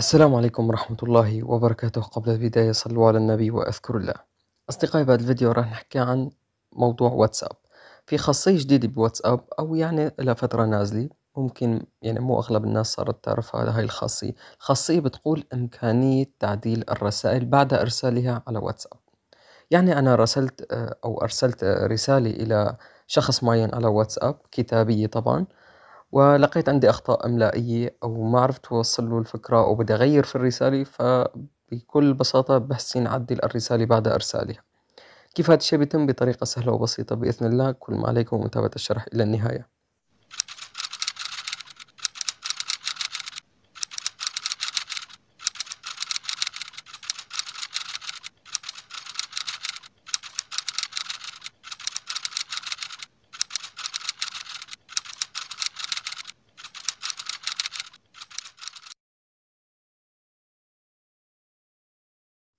السلام عليكم ورحمة الله وبركاته قبل البداية صلوا على النبي وأذكر الله أصدقائي بهذا الفيديو راح نحكي عن موضوع واتساب في خاصية جديدة بواتساب أو يعني لها فترة نازلة ممكن يعني مو أغلب الناس صارت تعرف على هاي الخاصية الخاصية بتقول إمكانية تعديل الرسائل بعد إرسالها على واتساب يعني أنا رسلت أو أرسلت رسالة إلى شخص معين على واتساب كتابية طبعا ولقيت عندي أخطاء إملائية أو ما عرفت أوصل له الفكرة أو بدي أغير في الرسالة فبكل بساطة بحسن نعدل الرسالة بعد إرسالها كيف هذا الشيء بيتم بطريقة سهلة وبسيطة بإذن الله كل ما عليكم متابعة الشرح إلى النهاية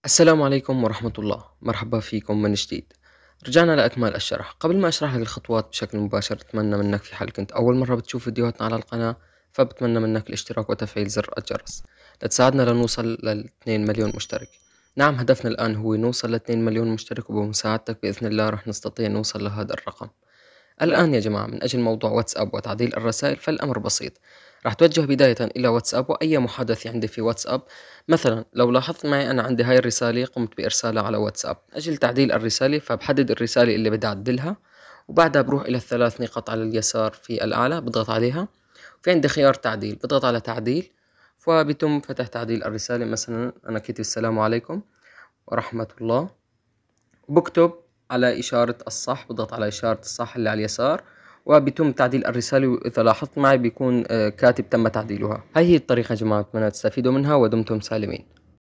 السلام عليكم ورحمة الله مرحبا فيكم من جديد رجعنا لأكمال الشرح قبل ما أشرح لك الخطوات بشكل مباشر أتمنى منك في حال كنت أول مرة بتشوف فيديوهاتنا على القناة فبتمنى منك الاشتراك وتفعيل زر الجرس لتساعدنا لنوصل لل 2 مليون مشترك نعم هدفنا الآن هو نوصل ل 2 مليون مشترك وبمساعدتك بإذن الله رح نستطيع نوصل لهذا الرقم الآن يا جماعة من أجل موضوع واتساب وتعديل الرسائل فالأمر بسيط راح توجه بداية إلى واتساب وأي محادثة عندي في واتساب مثلا لو لاحظت معي أنا عندي هاي الرسالة قمت بإرسالها على واتساب أجل تعديل الرسالة فبحدد الرسالة اللي بدي أعدلها وبعدها بروح إلى الثلاث نقاط على اليسار في الأعلى بضغط عليها في عندي خيار تعديل بضغط على تعديل فبتم فتح تعديل الرسالة مثلا أنا كتب السلام عليكم ورحمة الله بكتب على إشارة الصح بضغط على إشارة الصح اللي على اليسار وبيتم تعديل الرسالة وإذا لاحظت معي بيكون آه، كاتب تم تعديلها هاي هي الطريقة جماعة أتمنى تستفيدوا منها ودمتم سالمين